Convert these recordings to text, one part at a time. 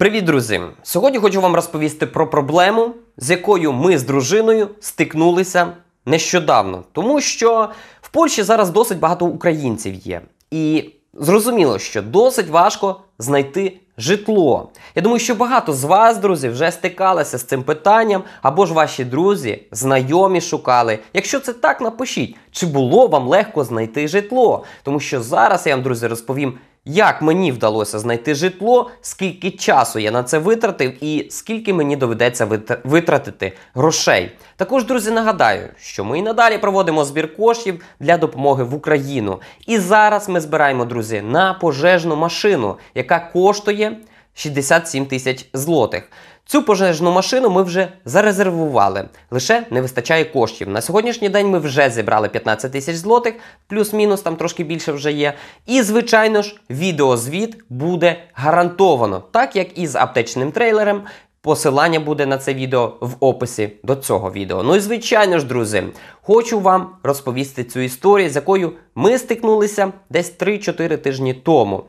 Привіт, друзі! Сьогодні хочу вам розповісти про проблему, з якою ми з дружиною стикнулися нещодавно, тому що в Польщі зараз досить багато українців є, і зрозуміло, що досить важко знайти житло. Я думаю, що багато з вас, друзі, вже стикалися з цим питанням, або ж ваші друзі, знайомі шукали. Якщо це так, напишіть, чи було вам легко знайти житло, тому що зараз я вам, друзі, розповім. Як мені вдалося знайти житло, скільки часу я на це витратив, і скільки мені доведеться витратити грошей? Також, друзі, нагадаю, що ми і надалі проводимо збір коштів для допомоги в Україну. І зараз ми збираємо, друзі, на пожежну машину, яка коштує 67 тисяч злотих. Цю пожежну машину ми вже зарезервували, лише не вистачає коштів. На сьогоднішній день ми вже зібрали 15 тисяч злотих, плюс-мінус, там трошки більше вже є. І, звичайно ж, відеозвіт буде гарантовано, так як і з аптечним трейлером. Посилання буде на це відео в описі до цього відео. Ну і звичайно ж, друзі, хочу вам розповісти цю історію, з якою ми стикнулися десь 3-4 тижні тому.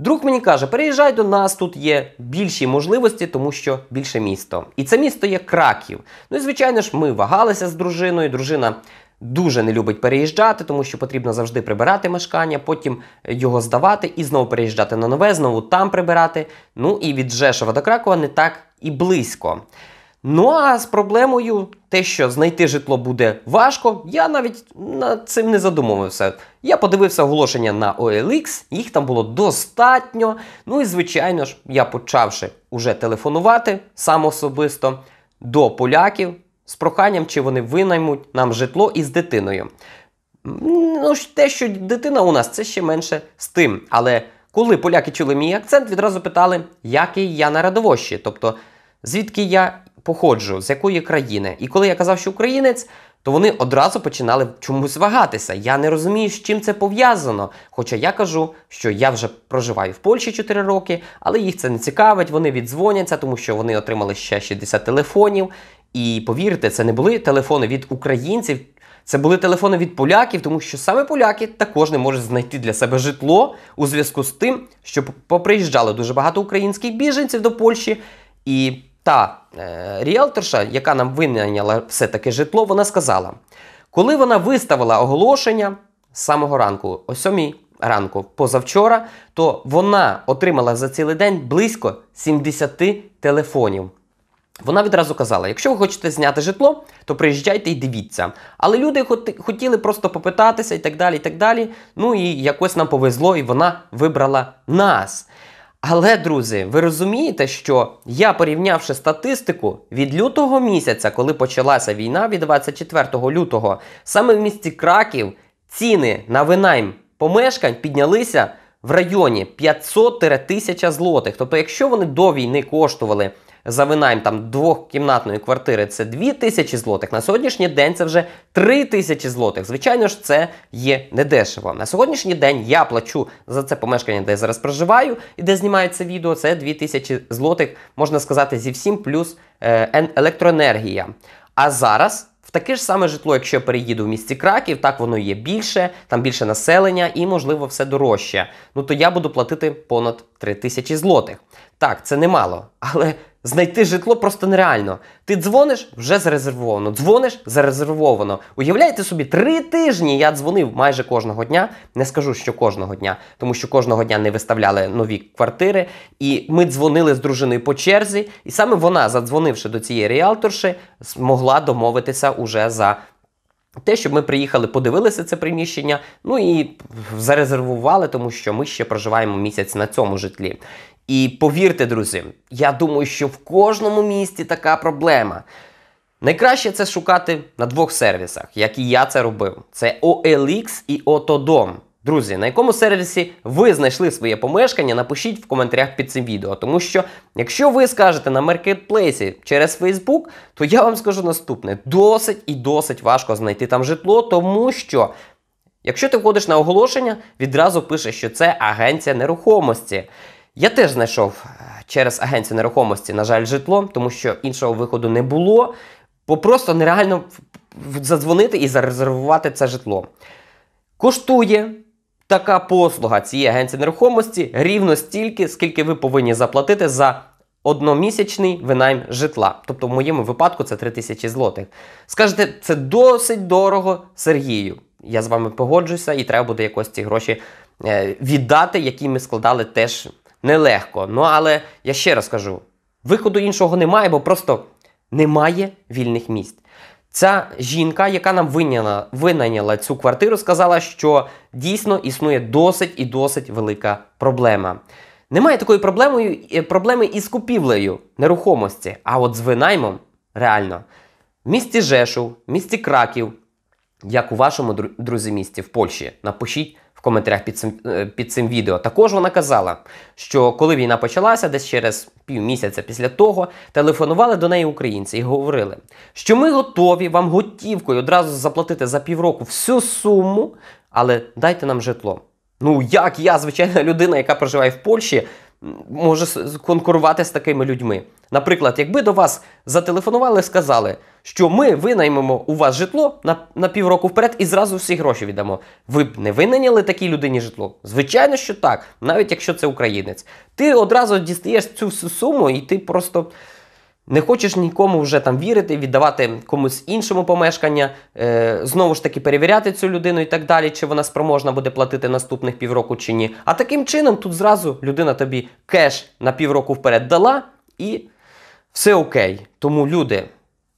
Друг мені каже, переїжджай до нас, тут є більші можливості, тому що більше місто. І це місто є Краків. Ну і звичайно ж, ми вагалися з дружиною. Дружина дуже не любить переїжджати, тому що потрібно завжди прибирати мешкання, потім його здавати і знову переїжджати на нове, знову там прибирати. Ну і від Жешова до Кракова не так і близько. Ну а з проблемою те, що знайти житло буде важко, я навіть над цим не задумувався. Я подивився оголошення на OLX, їх там було достатньо. Ну і звичайно ж, я почавши уже телефонувати сам особисто до поляків з проханням, чи вони винаймуть нам житло із дитиною. Ну, те, що дитина у нас, це ще менше з тим. Але коли поляки чули мій акцент, відразу питали, який я на Радовощі, тобто звідки я походжу, з якої країни. І коли я казав, що українець, то вони одразу починали чомусь вагатися. Я не розумію, з чим це пов'язано. Хоча я кажу, що я вже проживаю в Польщі 4 роки, але їх це не цікавить. Вони відзвоняться, тому що вони отримали ще 60 телефонів. І повірте, це не були телефони від українців. Це були телефони від поляків, тому що саме поляки також не можуть знайти для себе житло у зв'язку з тим, що поприїжджало дуже багато українських біженців до Польщі, і та е, ріелторша, яка нам винайняла все-таки житло, вона сказала, коли вона виставила оголошення з самого ранку, о 7 ранку позавчора, то вона отримала за цілий день близько 70 телефонів. Вона відразу казала: якщо ви хочете зняти житло, то приїжджайте і дивіться. Але люди хотіли просто попитатися і так далі. і так далі. Ну і якось нам повезло, і вона вибрала нас. Але, друзі, ви розумієте, що я порівнявши статистику від лютого місяця, коли почалася війна від 24 лютого, саме в місті Краків ціни на винайм помешкань піднялися в районі 500-1000 злотих. Тобто, якщо вони до війни коштували за винайм там двохкімнатної квартири це 2 тисячі злотих. На сьогоднішній день це вже 3 тисячі злотих. Звичайно ж, це є недешево. На сьогоднішній день я плачу за це помешкання, де я зараз проживаю і де знімається відео. Це 2 тисячі злотих, можна сказати, зі всім плюс е електроенергія. А зараз. В таке ж саме житло, якщо я переїду в місті Краків, так воно є більше, там більше населення і, можливо, все дорожче. Ну то я буду платити понад 3 тисячі злотих. Так, це немало, але Знайти житло просто нереально. Ти дзвониш вже зарезервовано. Дзвониш зарезервовано. Уявляєте собі, три тижні я дзвонив майже кожного дня. Не скажу, що кожного дня, тому що кожного дня не виставляли нові квартири. І ми дзвонили з дружиною по черзі, і саме вона, задзвонивши до цієї ріалторші, змогла домовитися уже за. Те, щоб ми приїхали, подивилися це приміщення, ну і зарезервували, тому що ми ще проживаємо місяць на цьому житлі. І повірте, друзі, я думаю, що в кожному місті така проблема. Найкраще це шукати на двох сервісах, як і я це робив: це OLX і Otodom. Друзі, на якому сервісі ви знайшли своє помешкання, напишіть в коментарях під цим відео. Тому що, якщо ви скажете на маркетплейсі через Facebook, то я вам скажу наступне: досить і досить важко знайти там житло, тому що, якщо ти входиш на оголошення, відразу пише, що це агенція нерухомості. Я теж знайшов е, через агенцію нерухомості, на жаль, житло, тому що іншого виходу не було. Бо просто нереально задзвонити і зарезервувати це житло. Коштує така послуга цієї агенції нерухомості рівно стільки, скільки ви повинні заплатити за одномісячний винайм житла. Тобто, в моєму випадку це 3 тисячі злотих. Скажете, це досить дорого Сергію. Я з вами погоджуюся, і треба буде якось ці гроші е, віддати, які ми складали теж нелегко. Ну але я ще раз кажу: виходу іншого немає, бо просто немає вільних місць. Ця жінка, яка нам виняла, винайняла цю квартиру, сказала, що дійсно існує досить і досить велика проблема. Немає такої проблеми, е, проблеми із купівлею нерухомості, а от з винаймом реально. В місті Жешу, в місті Краків, як у вашому друзі місті в Польщі, напишіть в коментарях під цим е, під цим відео. Також вона казала, що коли війна почалася, десь через півмісяця після того телефонували до неї українці і говорили, що ми готові вам готівкою одразу заплатити за півроку всю суму, але дайте нам житло. Ну як я, звичайна людина, яка проживає в Польщі може конкурувати з такими людьми. Наприклад, якби до вас зателефонували, і сказали, що ми винаймемо у вас житло на на півроку вперед і зразу всі гроші віддамо. Ви б не винайняли такій людині житло? Звичайно, що так, навіть якщо це українець. Ти одразу дістаєш цю всю суму, і ти просто. Не хочеш нікому вже там вірити, віддавати комусь іншому помешкання, е, знову ж таки перевіряти цю людину і так далі, чи вона спроможна буде платити наступних півроку чи ні. А таким чином тут зразу людина тобі кеш на півроку вперед дала, і все окей. Тому люди,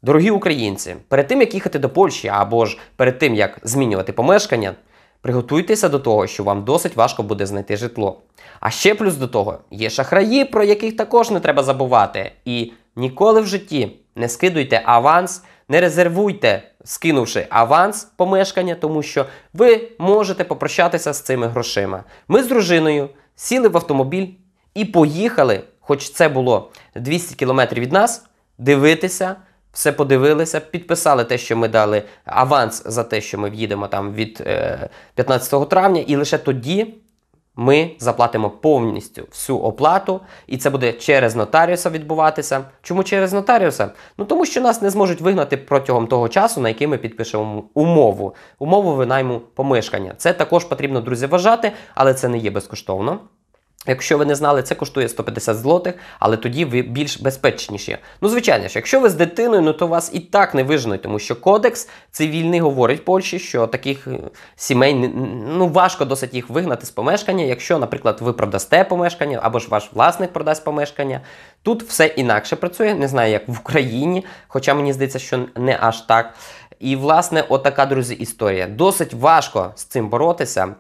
дорогі українці, перед тим як їхати до Польщі або ж перед тим як змінювати помешкання, приготуйтеся до того, що вам досить важко буде знайти житло. А ще плюс до того є шахраї, про яких також не треба забувати. І Ніколи в житті не скидуйте аванс, не резервуйте, скинувши аванс помешкання, тому що ви можете попрощатися з цими грошима. Ми з дружиною сіли в автомобіль і поїхали, хоч це було 200 кілометрів від нас, дивитися. Все подивилися, підписали те, що ми дали аванс за те, що ми в'їдемо там від е, 15 травня, і лише тоді ми заплатимо повністю всю оплату, і це буде через нотаріуса відбуватися. Чому через нотаріуса? Ну тому що нас не зможуть вигнати протягом того часу, на який ми підпишемо умову, умову винайму помешкання. Це також потрібно, друзі, вважати, але це не є безкоштовно. Якщо ви не знали, це коштує 150 злотих, але тоді ви більш безпечніші. Ну, звичайно ж, якщо ви з дитиною, ну то вас і так не вижнуть, тому що кодекс цивільний говорить в Польщі, що таких е, сімей ну важко досить їх вигнати з помешкання. Якщо, наприклад, ви продасте помешкання або ж ваш власник продасть помешкання, тут все інакше працює. Не знаю, як в Україні, хоча мені здається, що не аж так. І власне, отака, друзі, історія. Досить важко з цим боротися.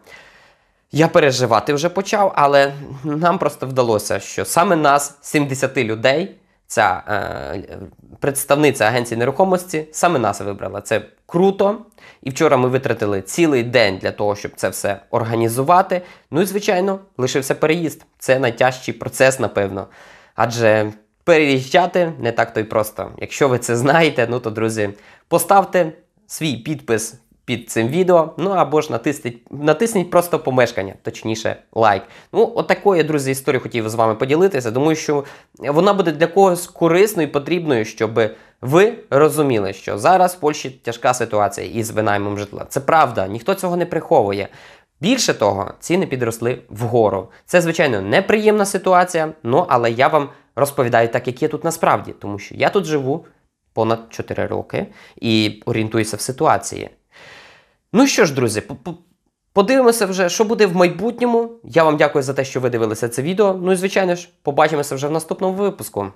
Я переживати вже почав, але нам просто вдалося, що саме нас, 70 людей, ця е, представниця агенції нерухомості, саме нас вибрала. Це круто. І вчора ми витратили цілий день для того, щоб це все організувати. Ну і, звичайно, лишився переїзд. Це найтяжчий процес, напевно. Адже переїжджати не так то й просто. Якщо ви це знаєте, ну то, друзі, поставте свій підпис під цим відео, ну або ж натисніть натисніть просто помешкання, точніше, лайк. Ну, отакої, от друзі, історії хотів з вами поділитися, тому що вона буде для когось корисною і потрібною, щоб ви розуміли, що зараз в Польщі тяжка ситуація із винаймом житла. Це правда, ніхто цього не приховує. Більше того, ціни підросли вгору. Це, звичайно, неприємна ситуація, ну але я вам розповідаю так, як є тут насправді, тому що я тут живу понад 4 роки і орієнтуюся в ситуації. Ну що ж, друзі, подивимося вже, що буде в майбутньому. Я вам дякую за те, що ви дивилися це відео. Ну і звичайно ж, побачимося вже в наступному випуску.